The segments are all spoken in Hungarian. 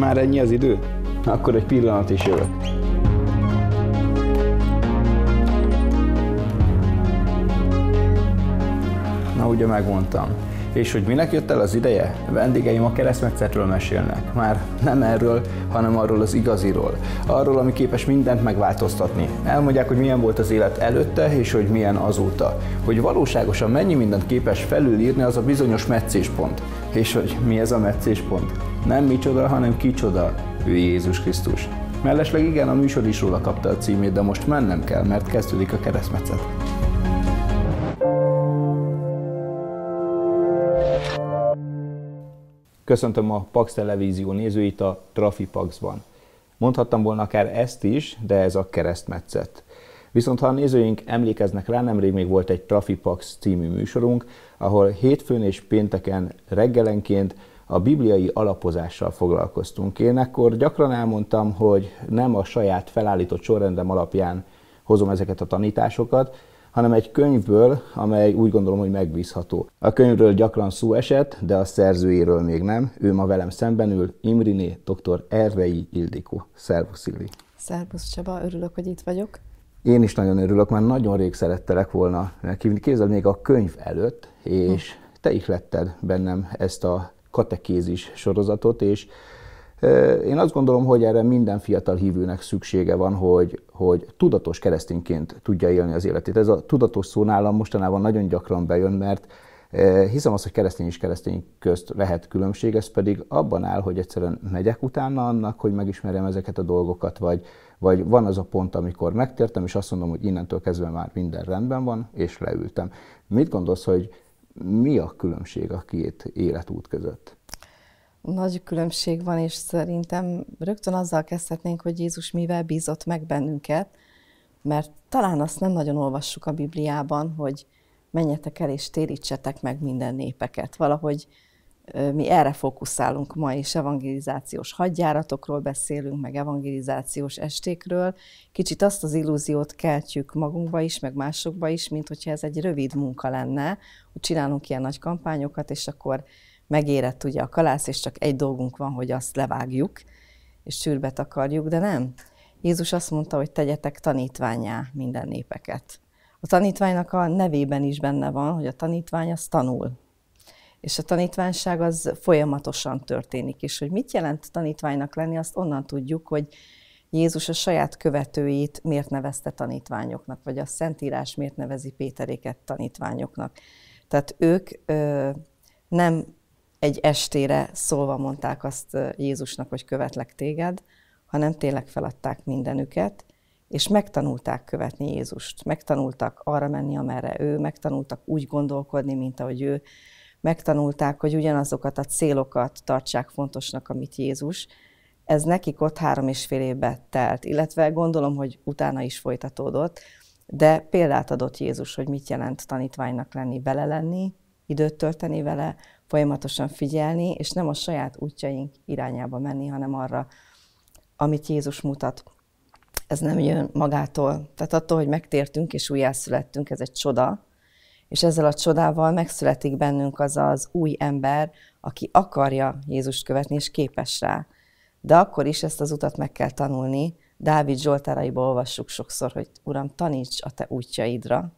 Már ennyi az idő? Akkor egy pillanat is jövök. Na, ugye megmondtam. És hogy minek jött el az ideje? A vendégeim a keresztmetszetről mesélnek. Már nem erről, hanem arról az igaziról. Arról, ami képes mindent megváltoztatni. Elmondják, hogy milyen volt az élet előtte, és hogy milyen azóta. Hogy valóságosan mennyi mindent képes felülírni az a bizonyos meccéspont. És hogy mi ez a meccéspont? Nem micsoda, hanem kicsoda, ő Jézus Krisztus. Mellesleg igen, a műsor is róla kapta a címét, de most mennem kell, mert kezdődik a keresztmetszet. Köszöntöm a Pax Televízió nézőit a Paxban. Mondhattam volna akár ezt is, de ez a keresztmetszet. Viszont ha a nézőink emlékeznek rá, nemrég még volt egy Trafipax című műsorunk, ahol hétfőn és pénteken reggelenként a bibliai alapozással foglalkoztunk. Én akkor gyakran elmondtam, hogy nem a saját felállított sorrendem alapján hozom ezeket a tanításokat, hanem egy könyvből, amely úgy gondolom, hogy megbízható. A könyvről gyakran szó esett, de a szerzőjéről még nem. Ő ma velem szemben ül, Imriné dr. Ervei Ildikó. Szervusz, Ildi! Szervusz, Csaba, örülök, hogy itt vagyok. Én is nagyon örülök, mert nagyon rég szerettelek volna meghívni. Kézzel még a könyv előtt, és te is letted bennem ezt a katekézis sorozatot, és én azt gondolom, hogy erre minden fiatal hívőnek szüksége van, hogy, hogy tudatos keresztényként tudja élni az életét. Ez a tudatos szó nálam mostanában nagyon gyakran bejön, mert hiszem azt, hogy keresztény és keresztény közt lehet különbség, ez pedig abban áll, hogy egyszerűen megyek utána annak, hogy megismerjem ezeket a dolgokat, vagy, vagy van az a pont, amikor megtértem, és azt mondom, hogy innentől kezdve már minden rendben van, és leültem. Mit gondolsz, hogy mi a különbség a két életút között? Nagy különbség van, és szerintem rögtön azzal kezdhetnénk, hogy Jézus mivel bízott meg bennünket, mert talán azt nem nagyon olvassuk a Bibliában, hogy menjetek el és térítsetek meg minden népeket. Valahogy mi erre fókuszálunk ma is, evangelizációs hadjáratokról beszélünk, meg evangelizációs estékről. Kicsit azt az illúziót keltjük magunkba is, meg másokba is, mint hogyha ez egy rövid munka lenne, hogy csinálunk ilyen nagy kampányokat, és akkor megérett ugye a kalász, és csak egy dolgunk van, hogy azt levágjuk, és sűrbe akarjuk, de nem. Jézus azt mondta, hogy tegyetek tanítványá minden népeket. A tanítványnak a nevében is benne van, hogy a tanítvány az tanul, és a tanítványság az folyamatosan történik, és hogy mit jelent tanítványnak lenni, azt onnan tudjuk, hogy Jézus a saját követőit miért nevezte tanítványoknak, vagy a Szentírás miért nevezi Péteréket tanítványoknak. Tehát ők ö, nem egy estére szólva mondták azt Jézusnak, hogy követlek téged, hanem tényleg feladták mindenüket, és megtanulták követni Jézust, megtanultak arra menni, amerre ő, megtanultak úgy gondolkodni, mint ahogy ő, megtanulták, hogy ugyanazokat a célokat tartsák fontosnak, amit Jézus. Ez nekik ott három és fél évbe telt, illetve gondolom, hogy utána is folytatódott, de példát adott Jézus, hogy mit jelent tanítványnak lenni, vele lenni, időt tölteni vele, folyamatosan figyelni, és nem a saját útjaink irányába menni, hanem arra, amit Jézus mutat. Ez nem jön magától. Tehát attól, hogy megtértünk és újjászülettünk, ez egy csoda, és ezzel a csodával megszületik bennünk az az új ember, aki akarja Jézust követni, és képes rá. De akkor is ezt az utat meg kell tanulni. Dávid Zsoltáraiból olvassuk sokszor, hogy Uram, taníts a Te útjaidra.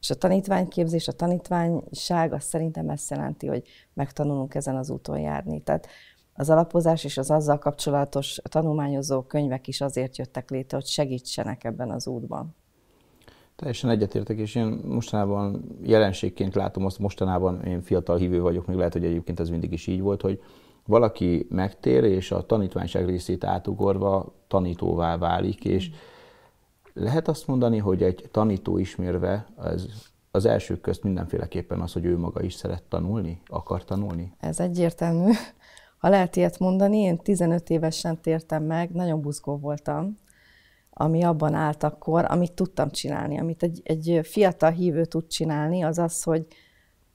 És a tanítványképzés, a tanítványság, az szerintem ezt jelenti, hogy megtanulunk ezen az úton járni. Tehát az alapozás és az azzal kapcsolatos tanulmányozó könyvek is azért jöttek létre, hogy segítsenek ebben az útban. Teljesen egyetértek, és én mostanában jelenségként látom azt, mostanában én fiatal hívő vagyok, még lehet, hogy egyébként ez mindig is így volt, hogy valaki megtér, és a tanítványság részét átugorva tanítóvá válik, és lehet azt mondani, hogy egy tanító ismérve az, az első közt mindenféleképpen az, hogy ő maga is szeret tanulni, akar tanulni? Ez egyértelmű. Ha lehet ilyet mondani, én 15 évesen tértem meg, nagyon buzgó voltam, ami abban állt akkor, amit tudtam csinálni, amit egy, egy fiatal hívő tud csinálni, az az, hogy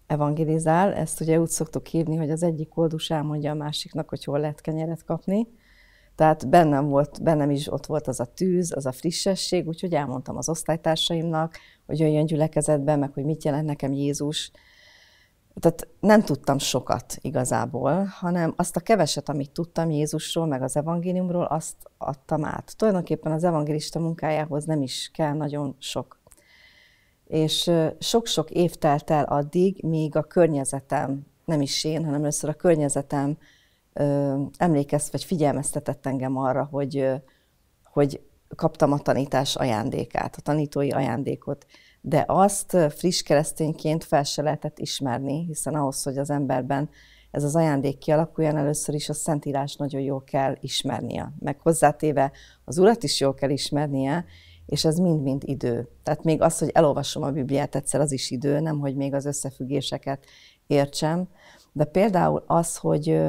evangelizál, ezt ugye úgy szoktuk hívni, hogy az egyik oldus elmondja a másiknak, hogy hol lehet kenyeret kapni. Tehát bennem, volt, bennem is ott volt az a tűz, az a frissesség, úgyhogy elmondtam az osztálytársaimnak, hogy jöjjön gyülekezetben, meg hogy mit jelent nekem Jézus, tehát nem tudtam sokat igazából, hanem azt a keveset, amit tudtam Jézusról, meg az evangéliumról, azt adtam át. Tulajdonképpen az evangélista munkájához nem is kell nagyon sok. És sok-sok év telt el addig, míg a környezetem, nem is én, hanem először a környezetem emlékezt, vagy figyelmeztetett engem arra, hogy, hogy kaptam a tanítás ajándékát, a tanítói ajándékot de azt friss keresztényként fel se lehetett ismerni, hiszen ahhoz, hogy az emberben ez az ajándék kialakuljon, először is a Szentírás nagyon jól kell ismernie, meg hozzátéve az Urat is jól kell ismernie, és ez mind-mind idő. Tehát még az, hogy elolvasom a Bibliát egyszer, az is idő, nem, hogy még az összefüggéseket értsem. De például az, hogy,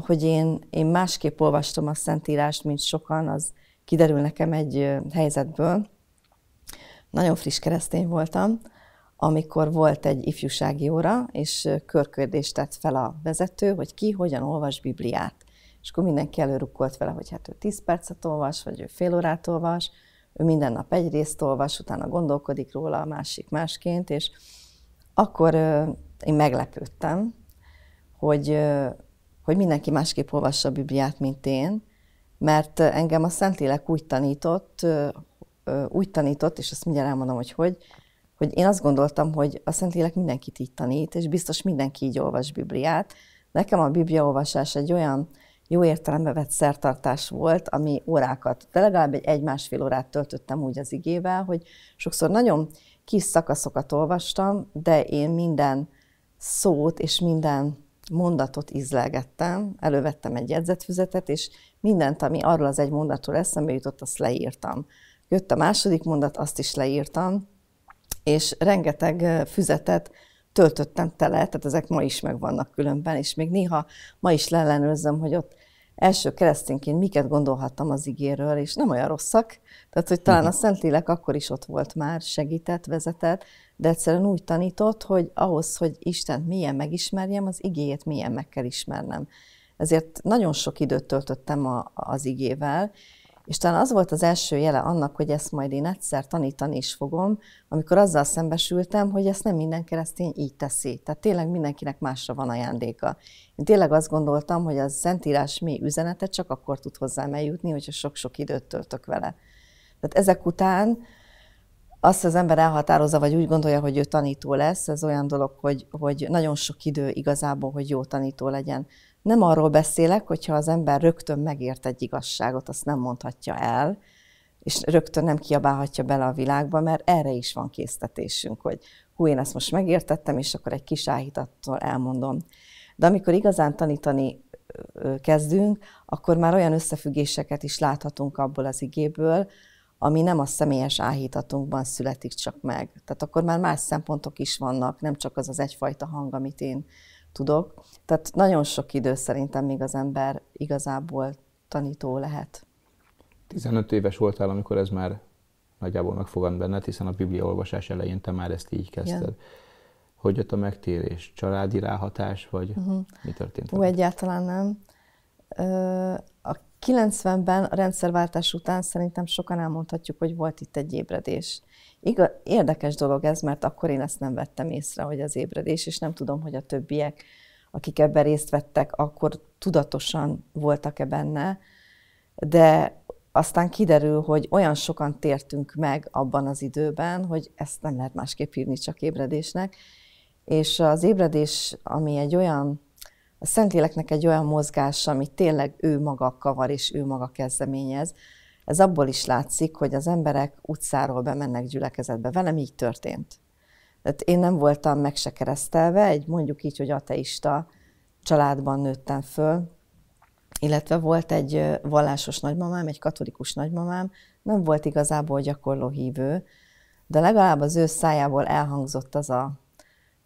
hogy én, én másképp olvastam a Szentírást, mint sokan, az kiderül nekem egy helyzetből, nagyon friss keresztény voltam, amikor volt egy ifjúsági óra, és körködést tett fel a vezető, hogy ki hogyan olvas Bibliát. És akkor mindenki előrukkolt vele, hogy hát ő 10 percet olvas, vagy ő fél órát olvas, ő minden nap egy részt olvas, utána gondolkodik róla a másik másként, és akkor én meglepődtem, hogy, hogy mindenki másképp olvassa a Bibliát, mint én, mert engem a Szentlélek úgy tanított, úgy tanított, és azt mindjárt elmondom, hogy hogy, hogy én azt gondoltam, hogy a Szentlélek mindenkit így tanít, és biztos mindenki így olvas Bibliát. Nekem a Bibliaolvasás egy olyan jó értelembe vett szertartás volt, ami órákat, de legalább egy egy-másfél órát töltöttem úgy az igével, hogy sokszor nagyon kis szakaszokat olvastam, de én minden szót és minden mondatot izlegettem, elővettem egy jegyzetfüzetet, és mindent, ami arról az egy mondatról eszembe jutott, azt leírtam. Jött a második mondat, azt is leírtam, és rengeteg füzetet töltöttem tele, tehát ezek ma is megvannak különben, és még néha ma is leellenőrzöm, hogy ott első keresztényként miket gondolhattam az igéről, és nem olyan rosszak, tehát hogy talán a mhm. Szentlélek akkor is ott volt már, segített, vezetett, de egyszerűen úgy tanított, hogy ahhoz, hogy Istent milyen megismerjem, az igéjét milyen meg kell ismernem. Ezért nagyon sok időt töltöttem a, az igével, és talán az volt az első jele annak, hogy ezt majd én egyszer tanítani is fogom, amikor azzal szembesültem, hogy ezt nem minden keresztény így teszi. Tehát tényleg mindenkinek másra van ajándéka. Én tényleg azt gondoltam, hogy a Szentírás mély üzenete csak akkor tud hozzám eljutni, hogyha sok-sok időt töltök vele. Tehát ezek után azt az ember elhatározza, vagy úgy gondolja, hogy ő tanító lesz, ez olyan dolog, hogy, hogy nagyon sok idő igazából, hogy jó tanító legyen. Nem arról beszélek, hogyha az ember rögtön megért egy igazságot, azt nem mondhatja el, és rögtön nem kiabálhatja bele a világba, mert erre is van késztetésünk, hogy hú, én ezt most megértettem, és akkor egy kis áhítattól elmondom. De amikor igazán tanítani kezdünk, akkor már olyan összefüggéseket is láthatunk abból az igéből, ami nem a személyes áhítatunkban születik csak meg. Tehát akkor már más szempontok is vannak, nem csak az az egyfajta hang, amit én tudok. Tehát nagyon sok idő szerintem, még az ember igazából tanító lehet. 15 éves voltál, amikor ez már nagyjából megfogant benned, hiszen a Biblia olvasás elején te már ezt így kezdted. Igen. Hogy jött a megtérés? Családi ráhatás, vagy uh-huh. mi történt? Ó, egyáltalán nem. a 90-ben a rendszerváltás után szerintem sokan elmondhatjuk, hogy volt itt egy ébredés. Igaz, érdekes dolog ez, mert akkor én ezt nem vettem észre, hogy az ébredés, és nem tudom, hogy a többiek, akik ebben részt vettek, akkor tudatosan voltak-e benne, de aztán kiderül, hogy olyan sokan tértünk meg abban az időben, hogy ezt nem lehet másképp hívni csak ébredésnek, és az ébredés, ami egy olyan a Szentléleknek egy olyan mozgása, amit tényleg ő maga kavar és ő maga kezdeményez. Ez abból is látszik, hogy az emberek utcáról bemennek gyülekezetbe. Velem így történt. Tehát én nem voltam meg se keresztelve, egy mondjuk így, hogy ateista családban nőttem föl, illetve volt egy vallásos nagymamám, egy katolikus nagymamám, nem volt igazából gyakorló hívő, de legalább az ő szájából elhangzott az a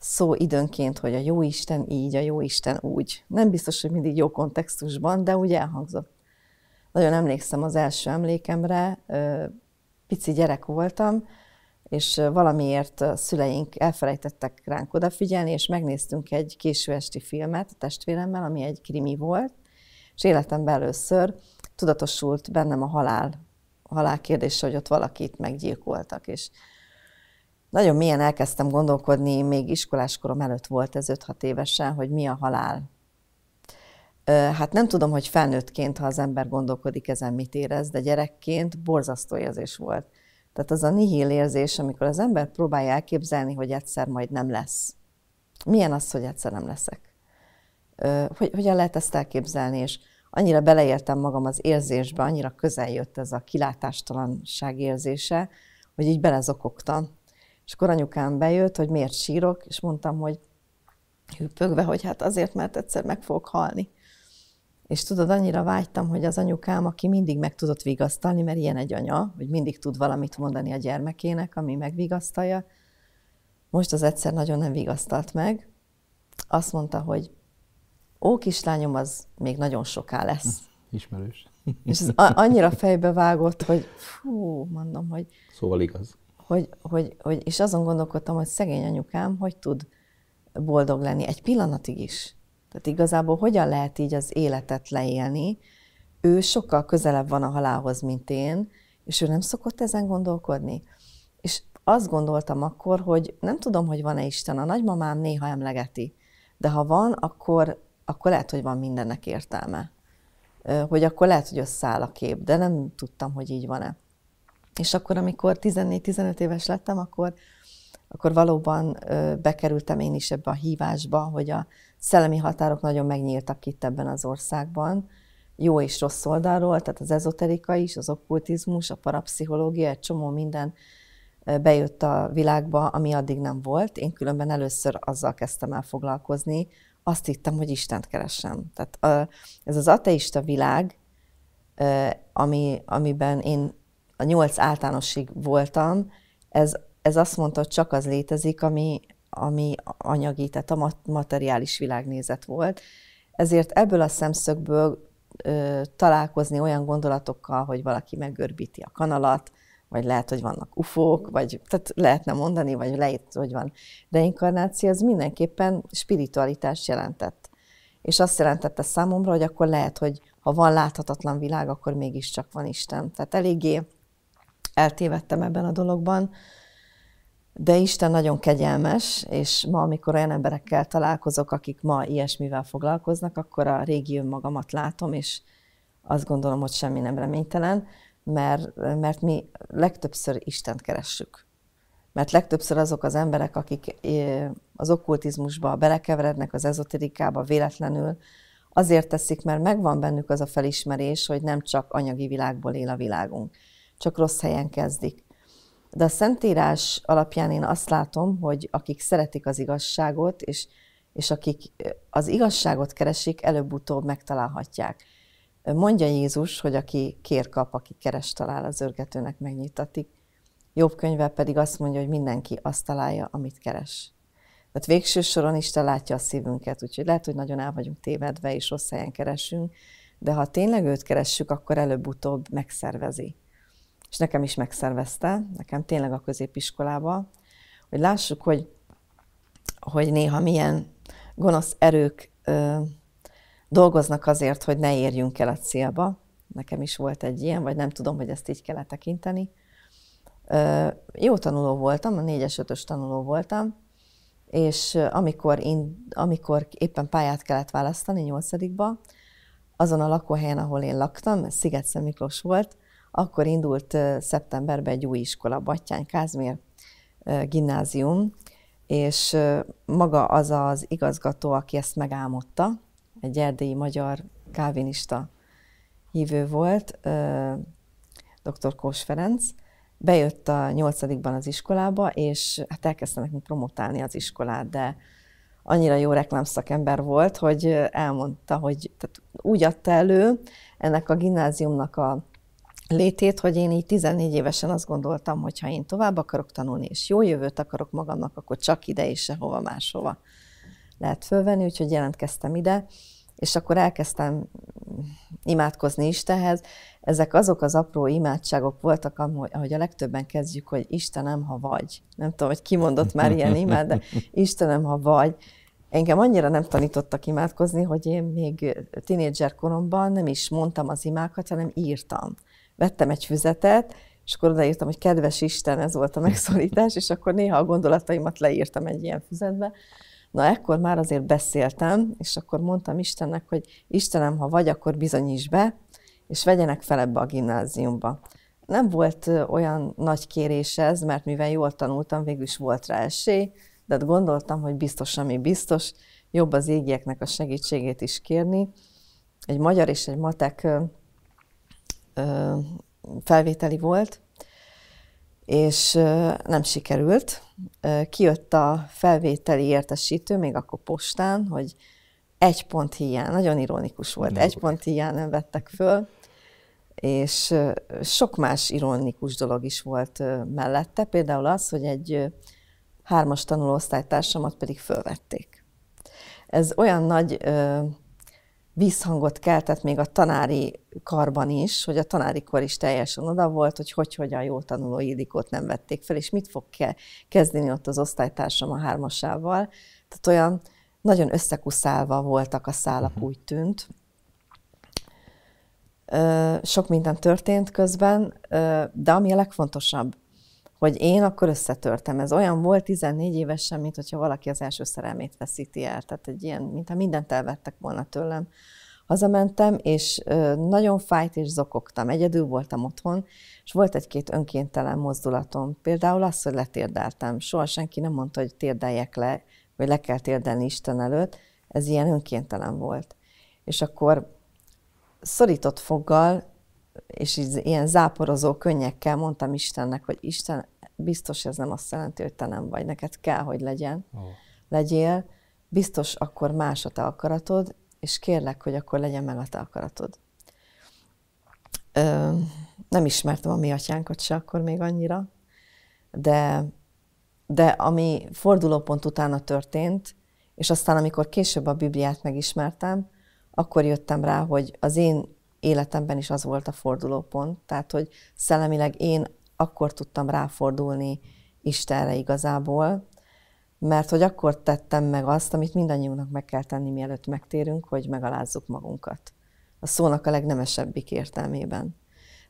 szó időnként, hogy a jó Isten így, a jó Isten úgy. Nem biztos, hogy mindig jó kontextusban, de úgy elhangzott. Nagyon emlékszem az első emlékemre, pici gyerek voltam, és valamiért a szüleink elfelejtettek ránk odafigyelni, és megnéztünk egy késő esti filmet a testvéremmel, ami egy krimi volt, és életemben először tudatosult bennem a halál, a halál kérdése, hogy ott valakit meggyilkoltak, és nagyon milyen elkezdtem gondolkodni, még iskoláskorom előtt volt ez 5-6 évesen, hogy mi a halál. Hát nem tudom, hogy felnőttként, ha az ember gondolkodik ezen, mit érez, de gyerekként borzasztó érzés volt. Tehát az a nihil érzés, amikor az ember próbálja elképzelni, hogy egyszer majd nem lesz. Milyen az, hogy egyszer nem leszek? Hogy, hogyan lehet ezt elképzelni? És annyira beleértem magam az érzésbe, annyira közel jött ez a kilátástalanság érzése, hogy így belezokogtam, és akkor anyukám bejött, hogy miért sírok, és mondtam, hogy hűpögve, hogy hát azért, mert egyszer meg fogok halni. És tudod, annyira vágytam, hogy az anyukám, aki mindig meg tudott vigasztalni, mert ilyen egy anya, hogy mindig tud valamit mondani a gyermekének, ami megvigasztalja, most az egyszer nagyon nem vigasztalt meg. Azt mondta, hogy ó, kislányom, az még nagyon soká lesz. Hm, ismerős. És ez annyira fejbe vágott, hogy fú, mondom, hogy... Szóval igaz hogy, hogy, hogy, és azon gondolkodtam, hogy szegény anyukám, hogy tud boldog lenni egy pillanatig is. Tehát igazából hogyan lehet így az életet leélni? Ő sokkal közelebb van a halálhoz, mint én, és ő nem szokott ezen gondolkodni. És azt gondoltam akkor, hogy nem tudom, hogy van-e Isten, a nagymamám néha emlegeti, de ha van, akkor, akkor lehet, hogy van mindennek értelme. Hogy akkor lehet, hogy összeáll a kép, de nem tudtam, hogy így van-e. És akkor, amikor 14-15 éves lettem, akkor, akkor valóban ö, bekerültem én is ebbe a hívásba, hogy a szellemi határok nagyon megnyíltak itt ebben az országban, jó és rossz oldalról, tehát az ezoterika is, az okkultizmus, a parapszichológia, egy csomó minden bejött a világba, ami addig nem volt. Én különben először azzal kezdtem el foglalkozni, azt hittem, hogy Istent keresem. Tehát ez az ateista világ, ami, amiben én a nyolc általánosig voltam, ez, ez azt mondta, hogy csak az létezik, ami, ami anyagi, tehát a materiális világnézet volt. Ezért ebből a szemszögből ö, találkozni olyan gondolatokkal, hogy valaki meggörbíti a kanalat, vagy lehet, hogy vannak ufók, vagy tehát lehetne mondani, vagy lehet, hogy van reinkarnáció, ez mindenképpen spiritualitás jelentett. És azt jelentette számomra, hogy akkor lehet, hogy ha van láthatatlan világ, akkor mégiscsak van Isten. Tehát eléggé eltévedtem ebben a dologban, de Isten nagyon kegyelmes, és ma, amikor olyan emberekkel találkozok, akik ma ilyesmivel foglalkoznak, akkor a régi önmagamat látom, és azt gondolom, hogy semmi nem reménytelen, mert, mert mi legtöbbször Istent keressük. Mert legtöbbször azok az emberek, akik az okkultizmusba belekeverednek, az ezoterikába véletlenül, azért teszik, mert megvan bennük az a felismerés, hogy nem csak anyagi világból él a világunk csak rossz helyen kezdik. De a Szentírás alapján én azt látom, hogy akik szeretik az igazságot, és, és akik az igazságot keresik, előbb-utóbb megtalálhatják. Mondja Jézus, hogy aki kér kap, aki keres talál, az örgetőnek megnyitatik. Jobb könyve pedig azt mondja, hogy mindenki azt találja, amit keres. Tehát végső soron Isten látja a szívünket, úgyhogy lehet, hogy nagyon el vagyunk tévedve, és rossz helyen keresünk, de ha tényleg őt keressük, akkor előbb-utóbb megszervezi és nekem is megszervezte, nekem tényleg a középiskolába, hogy lássuk, hogy, hogy néha milyen gonosz erők ö, dolgoznak azért, hogy ne érjünk el a célba. Nekem is volt egy ilyen, vagy nem tudom, hogy ezt így kell tekinteni. Ö, jó tanuló voltam, a 4-es, tanuló voltam, és amikor, én, amikor éppen pályát kellett választani nyolcadikba, azon a lakóhelyen, ahol én laktam, Sziget Miklós volt, akkor indult szeptemberben egy új iskola, Battyány Kázmér gimnázium, és maga az az igazgató, aki ezt megálmodta, egy erdélyi magyar kávinista hívő volt, dr. Kós Ferenc, bejött a nyolcadikban az iskolába, és hát elkezdte nekünk promotálni az iskolát, de annyira jó reklámszakember volt, hogy elmondta, hogy tehát úgy adta elő ennek a gimnáziumnak a létét, hogy én így 14 évesen azt gondoltam, hogy ha én tovább akarok tanulni, és jó jövőt akarok magamnak, akkor csak ide és sehova máshova lehet fölvenni, úgyhogy jelentkeztem ide, és akkor elkezdtem imádkozni Istenhez. Ezek azok az apró imádságok voltak, ahogy a legtöbben kezdjük, hogy Istenem, ha vagy. Nem tudom, hogy kimondott már ilyen imád, de Istenem, ha vagy. Engem annyira nem tanítottak imádkozni, hogy én még tinédzser koromban nem is mondtam az imákat, hanem írtam vettem egy füzetet, és akkor odaírtam, hogy kedves Isten, ez volt a megszólítás, és akkor néha a gondolataimat leírtam egy ilyen füzetbe. Na, ekkor már azért beszéltem, és akkor mondtam Istennek, hogy Istenem, ha vagy, akkor bizonyíts be, és vegyenek fel ebbe a gimnáziumba. Nem volt olyan nagy kérés ez, mert mivel jól tanultam, végül is volt rá esély, de hát gondoltam, hogy biztos, ami biztos, jobb az égieknek a segítségét is kérni. Egy magyar és egy matek felvételi volt, és nem sikerült. Kijött a felvételi értesítő, még akkor postán, hogy egy pont hiány, nagyon ironikus volt, egy pont hiány nem vettek föl, és sok más ironikus dolog is volt mellette, például az, hogy egy hármas tanuló osztálytársamat pedig fölvették. Ez olyan nagy visszhangot keltett még a tanári karban is, hogy a tanári kor is teljesen oda volt, hogy hogy hogyan jó tanuló Ildikót nem vették fel, és mit fog kezdeni ott az osztálytársam a hármasával. Tehát olyan nagyon összekuszálva voltak a szálak, mhm. úgy tűnt. Sok minden történt közben, de ami a legfontosabb, hogy én akkor összetörtem. Ez olyan volt 14 évesen, mint hogyha valaki az első szerelmét veszíti el. Tehát egy ilyen, mintha mindent elvettek volna tőlem. Hazamentem, és nagyon fájt és zokogtam. Egyedül voltam otthon, és volt egy-két önkéntelen mozdulatom. Például az, hogy letérdeltem. Soha senki nem mondta, hogy térdeljek le, vagy le kell térdelni Isten előtt. Ez ilyen önkéntelen volt. És akkor szorított foggal és így, ilyen záporozó könnyekkel mondtam Istennek, hogy Isten, biztos ez nem azt jelenti, hogy te nem vagy, neked kell, hogy legyen, oh. legyél, biztos akkor más a te akaratod, és kérlek, hogy akkor legyen meg a te akaratod. Ö, nem ismertem a mi atyánkat se akkor még annyira, de, de ami fordulópont utána történt, és aztán amikor később a Bibliát megismertem, akkor jöttem rá, hogy az én életemben is az volt a fordulópont. Tehát, hogy szellemileg én akkor tudtam ráfordulni Istenre igazából, mert hogy akkor tettem meg azt, amit mindannyiunknak meg kell tenni, mielőtt megtérünk, hogy megalázzuk magunkat. A szónak a legnemesebbik értelmében.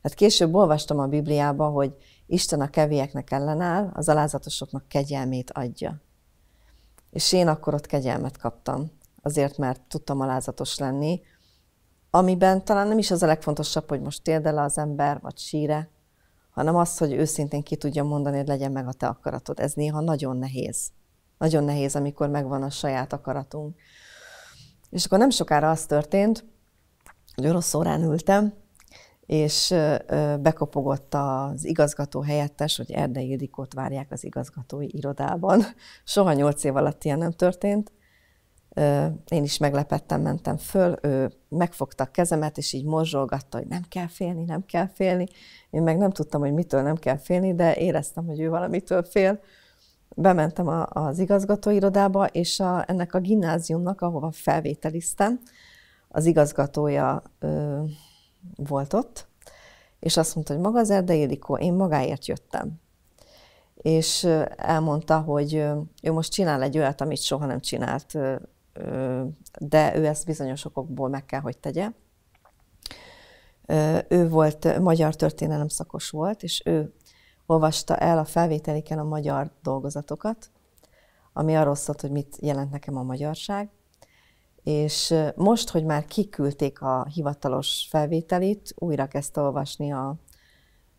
Hát később olvastam a Bibliába, hogy Isten a kevieknek ellenáll, az alázatosoknak kegyelmét adja. És én akkor ott kegyelmet kaptam, azért mert tudtam alázatos lenni, amiben talán nem is az a legfontosabb, hogy most el az ember, vagy síre, hanem az, hogy őszintén ki tudja mondani, hogy legyen meg a te akaratod. Ez néha nagyon nehéz. Nagyon nehéz, amikor megvan a saját akaratunk. És akkor nem sokára az történt, hogy orosz órán ültem, és bekopogott az igazgató helyettes, hogy Erdei Ildikót várják az igazgatói irodában. Soha nyolc év alatt ilyen nem történt. Én is meglepettem, mentem föl, ő megfogta a kezemet, és így morzsolgatta, hogy nem kell félni, nem kell félni. Én meg nem tudtam, hogy mitől nem kell félni, de éreztem, hogy ő valamitől fél. Bementem a, az igazgatóirodába, és a, ennek a gimnáziumnak, ahova felvételiztem, az igazgatója ö, volt ott, és azt mondta, hogy maga az Erde Ildikó, én magáért jöttem és elmondta, hogy ő most csinál egy olyat, amit soha nem csinált de ő ezt bizonyos okokból meg kell, hogy tegye. Ő volt, magyar történelem szakos volt, és ő olvasta el a felvételiken a magyar dolgozatokat, ami arról szólt, hogy mit jelent nekem a magyarság. És most, hogy már kiküldték a hivatalos felvételit, újra kezdte olvasni a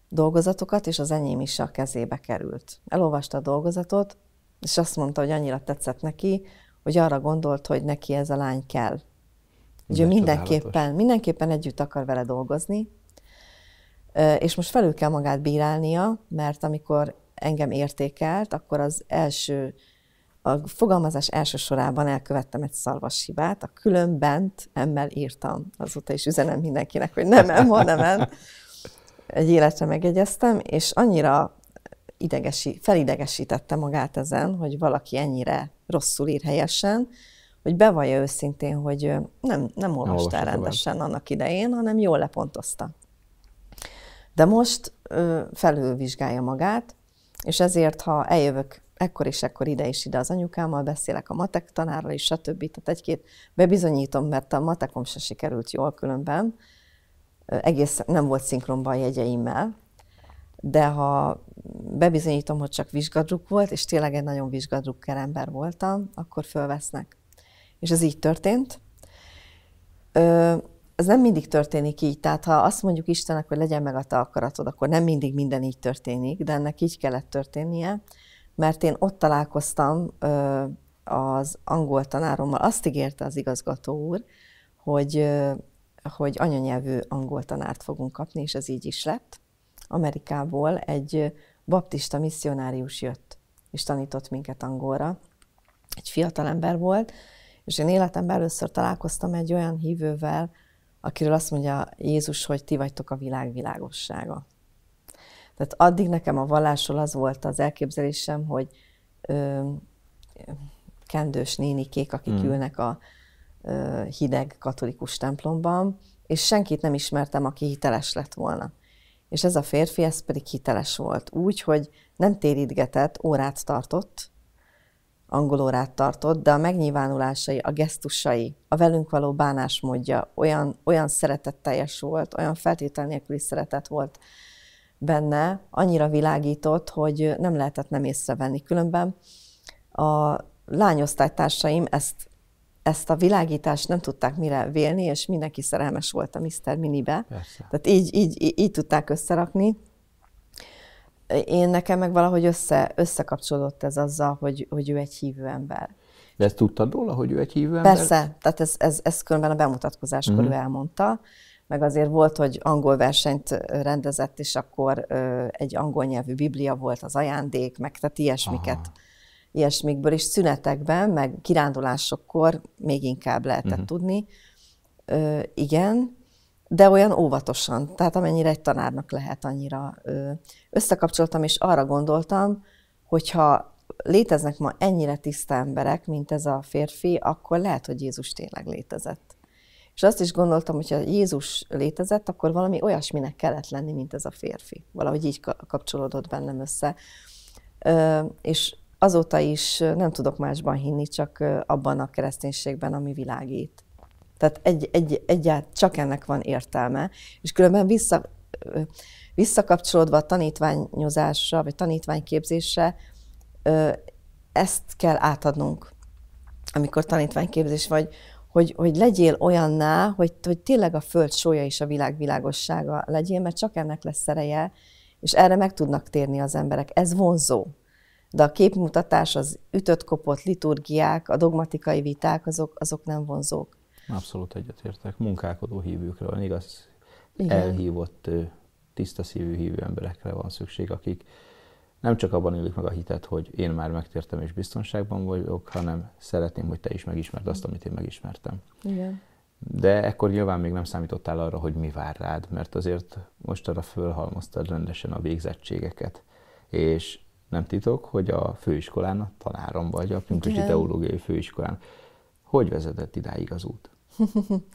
dolgozatokat, és az enyém is a kezébe került. Elolvasta a dolgozatot, és azt mondta, hogy annyira tetszett neki, hogy arra gondolt, hogy neki ez a lány kell. Ugye mindenképpen, mindenképpen együtt akar vele dolgozni, és most felül kell magát bírálnia, mert amikor engem értékelt, akkor az első, a fogalmazás első sorában elkövettem egy szarvas hibát, a különbent emmel írtam. Azóta is üzenem mindenkinek, hogy nem em, hanem em. Egy életre megegyeztem, és annyira idegesi, felidegesítette magát ezen, hogy valaki ennyire rosszul ír helyesen, hogy bevallja őszintén, hogy nem, nem olvastál rendesen annak idején, hanem jól lepontozta. De most ö, felülvizsgálja magát, és ezért, ha eljövök ekkor és ekkor ide is ide az anyukámmal, beszélek a matek tanárral is, stb. Tehát egy-két bebizonyítom, mert a matekom se sikerült jól különben, egész nem volt szinkronban a jegyeimmel, de ha bebizonyítom, hogy csak vizsgadruk volt, és tényleg egy nagyon vizsgadrukker ember voltam, akkor fölvesznek. És ez így történt. Ö, ez nem mindig történik így, tehát ha azt mondjuk Istennek, hogy legyen meg a te akaratod, akkor nem mindig minden így történik, de ennek így kellett történnie, mert én ott találkoztam ö, az angol tanárommal, azt ígérte az igazgató úr, hogy, ö, hogy anyanyelvű angol tanárt fogunk kapni, és ez így is lett. Amerikából egy baptista misszionárius jött, és tanított minket angolra. Egy fiatalember volt, és én életemben először találkoztam egy olyan hívővel, akiről azt mondja Jézus, hogy ti vagytok a világ világossága. Tehát addig nekem a vallásról az volt az elképzelésem, hogy ö, kendős nénikék, akik hmm. ülnek a ö, hideg katolikus templomban, és senkit nem ismertem, aki hiteles lett volna és ez a férfi, ez pedig hiteles volt. Úgy, hogy nem térítgetett, órát tartott, angol órát tartott, de a megnyilvánulásai, a gesztusai, a velünk való bánásmódja olyan, olyan szeretetteljes volt, olyan feltétel nélküli szeretet volt benne, annyira világított, hogy nem lehetett nem észrevenni. Különben a lányosztálytársaim ezt ezt a világítást nem tudták mire vélni, és mindenki szerelmes volt a Mr. Minibe. Persze. Tehát így, így, így tudták összerakni. Én nekem meg valahogy össze, összekapcsolódott ez azzal, hogy, hogy ő egy hívő ember. De ezt tudtad róla, hogy ő egy hívő ember? Persze, tehát ez, ez, ez különben a bemutatkozáskor mm. huh ő elmondta. Meg azért volt, hogy angol versenyt rendezett, és akkor ö, egy angol nyelvű biblia volt az ajándék, meg tehát ilyesmiket. Aha ilyesmikből, és szünetekben, meg kirándulásokkor még inkább lehetett uh-huh. tudni. Ö, igen, de olyan óvatosan, tehát amennyire egy tanárnak lehet, annyira ö, összekapcsoltam, és arra gondoltam, hogyha léteznek ma ennyire tiszta emberek, mint ez a férfi, akkor lehet, hogy Jézus tényleg létezett. És azt is gondoltam, hogy ha Jézus létezett, akkor valami olyasminek kellett lenni, mint ez a férfi. Valahogy így kapcsolódott bennem össze. Ö, és azóta is nem tudok másban hinni, csak abban a kereszténységben, ami világít. Tehát egy, egy, egyált csak ennek van értelme, és különben vissza, visszakapcsolódva a tanítványozásra, vagy tanítványképzésre, ezt kell átadnunk, amikor tanítványképzés vagy, hogy, hogy legyél olyanná, hogy, hogy tényleg a föld sója és a világ világossága legyél, mert csak ennek lesz ereje, és erre meg tudnak térni az emberek. Ez vonzó de a képmutatás, az ütött-kopott liturgiák, a dogmatikai viták, azok, azok nem vonzók. Abszolút egyetértek. Munkálkodó hívőkre van igaz, Igen. elhívott, tiszta szívű hívő emberekre van szükség, akik nem csak abban élik meg a hitet, hogy én már megtértem és biztonságban vagyok, hanem szeretném, hogy te is megismerd azt, amit én megismertem. Igen. De ekkor nyilván még nem számítottál arra, hogy mi vár rád, mert azért most arra fölhalmoztad rendesen a végzettségeket, és nem titok, hogy a főiskolán a tanárom vagy, a Pünkösdi Teológiai Főiskolán. Hogy vezetett idáig az út?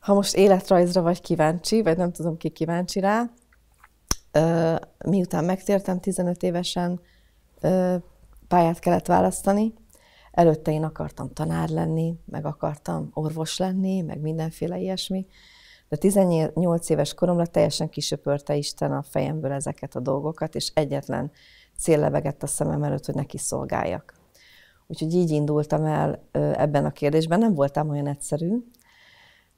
ha most életrajzra vagy kíváncsi, vagy nem tudom ki kíváncsi rá, miután megtértem 15 évesen, pályát kellett választani. Előtte én akartam tanár lenni, meg akartam orvos lenni, meg mindenféle ilyesmi. De 18 éves koromra teljesen kisöpörte Isten a fejemből ezeket a dolgokat, és egyetlen cél levegett a szemem előtt, hogy neki szolgáljak. Úgyhogy így indultam el ebben a kérdésben. Nem voltam olyan egyszerű,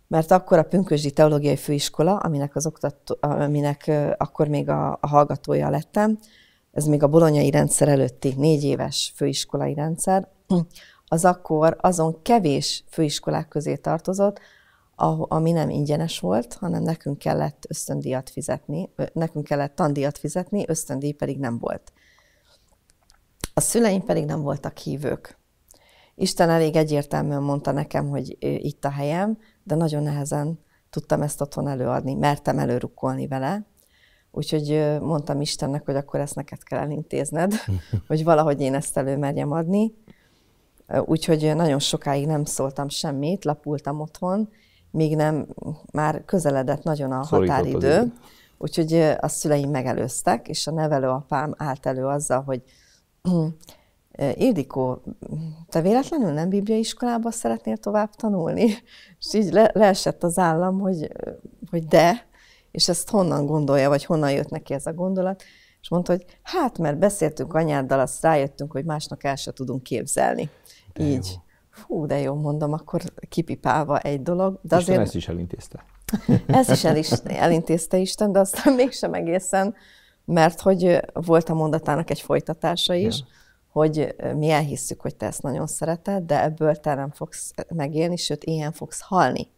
mert akkor a Pünkösdi Teológiai Főiskola, aminek, az oktató, aminek akkor még a, a hallgatója lettem, ez még a bolonyai rendszer előtti négy éves főiskolai rendszer, az akkor azon kevés főiskolák közé tartozott, ami nem ingyenes volt, hanem nekünk kellett ösztöndíjat fizetni, nekünk kellett tandíjat fizetni, ösztöndíj pedig nem volt. A szüleim pedig nem voltak hívők. Isten elég egyértelműen mondta nekem, hogy itt a helyem, de nagyon nehezen tudtam ezt otthon előadni, mertem előrukkolni vele. Úgyhogy mondtam Istennek, hogy akkor ezt neked kell elintézned, hogy valahogy én ezt merjem adni. Úgyhogy nagyon sokáig nem szóltam semmit, lapultam otthon, míg nem, már közeledett nagyon a Szorított határidő. Úgyhogy a szüleim megelőztek, és a nevelőapám állt elő azzal, hogy Ildikó, te véletlenül nem bibliai iskolába szeretnél tovább tanulni? És így le, leesett az állam, hogy, hogy de, és ezt honnan gondolja, vagy honnan jött neki ez a gondolat, és mondta, hogy hát, mert beszéltünk anyáddal, azt rájöttünk, hogy másnak el se tudunk képzelni. De így. Jó fú, de jó mondom, akkor kipipálva egy dolog. De Isten azért... ezt is elintézte. ezt is el is, elintézte Isten, de aztán mégsem egészen, mert hogy volt a mondatának egy folytatása is, ja. hogy mi elhisszük, hogy te ezt nagyon szereted, de ebből te nem fogsz megélni, sőt, ilyen fogsz halni.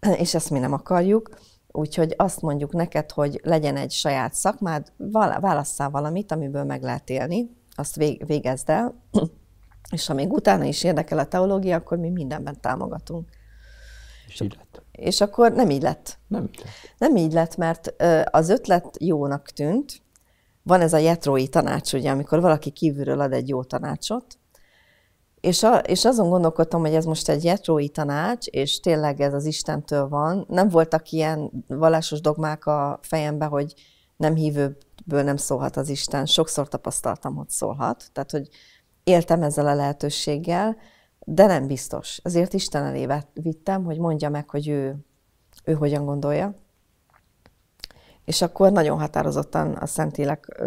És ezt mi nem akarjuk. Úgyhogy azt mondjuk neked, hogy legyen egy saját szakmád, válasszál valamit, amiből meg lehet élni, azt végezd el, És ha még utána is érdekel a teológia, akkor mi mindenben támogatunk. És így lett. És akkor nem így lett. Nem így lett. Nem így lett, mert az ötlet jónak tűnt. Van ez a jetrói tanács, ugye, amikor valaki kívülről ad egy jó tanácsot, és, a, és azon gondolkodtam, hogy ez most egy jetrói tanács, és tényleg ez az Istentől van. Nem voltak ilyen vallásos dogmák a fejemben, hogy nem hívőből nem szólhat az Isten. Sokszor tapasztaltam, hogy szólhat. Tehát, hogy éltem ezzel a lehetőséggel, de nem biztos. Ezért Isten elé vittem, hogy mondja meg, hogy ő, ő hogyan gondolja. És akkor nagyon határozottan a szentélek